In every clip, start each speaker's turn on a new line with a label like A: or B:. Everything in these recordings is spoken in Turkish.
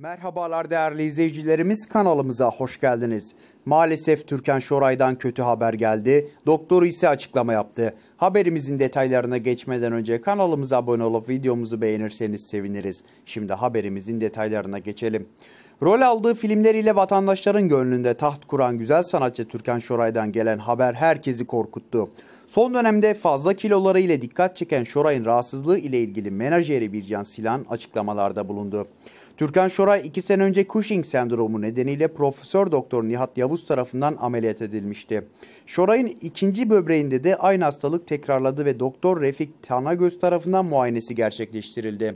A: Merhabalar değerli izleyicilerimiz kanalımıza hoş geldiniz. Maalesef Türkan Şoray'dan kötü haber geldi. Doktor ise açıklama yaptı. Haberimizin detaylarına geçmeden önce kanalımıza abone olup videomuzu beğenirseniz seviniriz. Şimdi haberimizin detaylarına geçelim. Rol aldığı filmleriyle vatandaşların gönlünde taht kuran güzel sanatçı Türkan Şoray'dan gelen haber herkesi korkuttu. Son dönemde fazla kiloları ile dikkat çeken Şoray'ın rahatsızlığı ile ilgili menajeri Bircan Silan açıklamalarda bulundu. Türkan Şoray 2 sene önce Cushing sendromu nedeniyle Profesör Doktor Nihat Yavuz tarafından ameliyat edilmişti. Şoray'ın ikinci böbreğinde de aynı hastalık tekrarladı ve Doktor Refik Tanagöz tarafından muayenesi gerçekleştirildi.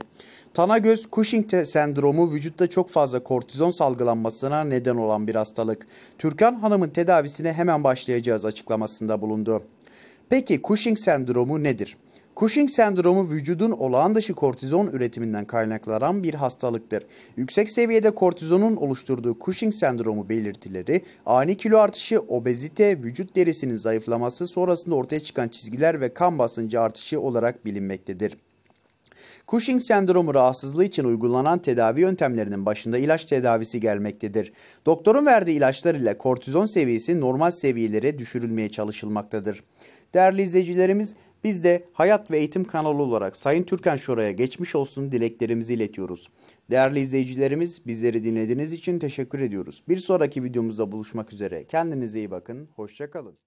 A: Tanagöz, Cushing sendromu vücutta çok fazla kortizol kortizon salgılanmasına neden olan bir hastalık. Türkan Hanım'ın tedavisine hemen başlayacağız açıklamasında bulundu. Peki Cushing sendromu nedir? Cushing sendromu vücudun olağan dışı kortizon üretiminden kaynaklanan bir hastalıktır. Yüksek seviyede kortizonun oluşturduğu Cushing sendromu belirtileri, ani kilo artışı, obezite, vücut derisinin zayıflaması sonrasında ortaya çıkan çizgiler ve kan basıncı artışı olarak bilinmektedir. Cushing sendromu rahatsızlığı için uygulanan tedavi yöntemlerinin başında ilaç tedavisi gelmektedir. Doktorun verdiği ilaçlar ile kortizon seviyesi normal seviyelere düşürülmeye çalışılmaktadır. Değerli izleyicilerimiz biz de Hayat ve Eğitim kanalı olarak Sayın Türkan Şoray'a geçmiş olsun dileklerimizi iletiyoruz. Değerli izleyicilerimiz bizleri dinlediğiniz için teşekkür ediyoruz. Bir sonraki videomuzda buluşmak üzere. Kendinize iyi bakın. Hoşçakalın.